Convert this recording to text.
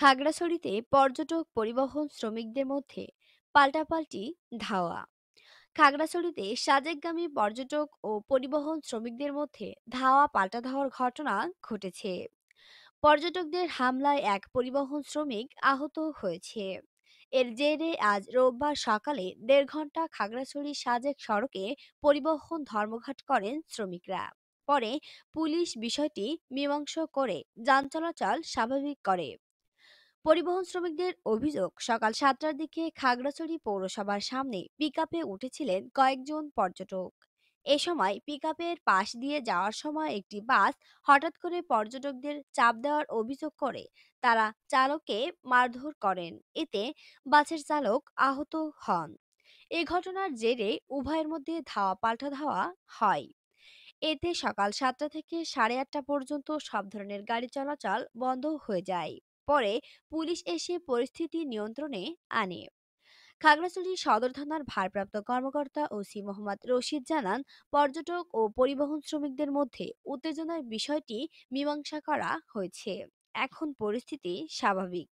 খাগড়াছড়িতে পর্যটক পরিবহন শ্রমিকদের মধ্যে পাল্টাপাল্টি ধাওয়া খাগড়াছড়িতে সাজেকগামী পর্যটক ও পরিবহন শ্রমিকদের মধ্যে ধাওয়া পাল্টা ধাওয়ার ঘটনা ঘটেছে পর্যটকদের হামলায় এক পরিবহন শ্রমিক আহত হয়েছে এর জেরে আজ রোববার সকালে দেড় ঘন্টা খাগড়াছড়ি সাজেক সড়কে পরিবহন ধর্মঘাট করেন শ্রমিকরা পরে পুলিশ বিষয়টি মীমাংসা করে যান চলাচল স্বাভাবিক করে পরিবহন শ্রমিকদের অভিযোগ সকাল সাতটার দিকে খাগড়াছড়ি পৌরসভার সামনে পিকআপে উঠেছিলেন কয়েকজন পর্যটক এ সময় পিকআপের পাশ দিয়ে যাওয়ার সময় একটি বাস হঠাৎ করে পর্যটকদের চাপ দেওয়ার অভিযোগ করে তারা চালককে মারধর করেন এতে বাসের চালক আহত হন এ ঘটনার জেরে উভয়ের মধ্যে ধাওয়া পাল্টা ধাওয়া হয় এতে সকাল সাতটা থেকে সাড়ে আটটা পর্যন্ত সব ধরনের গাড়ি চলাচল বন্ধ হয়ে যায় পরে পুলিশ এসে পরিস্থিতি নিয়ন্ত্রণে আনে খাগড়াছড়ি সদর থানার ভারপ্রাপ্ত কর্মকর্তা ওসি মোহাম্মদ রশিদ জানান পর্যটক ও পরিবহন শ্রমিকদের মধ্যে উত্তেজনার বিষয়টি মীমাংসা করা হয়েছে এখন পরিস্থিতি স্বাভাবিক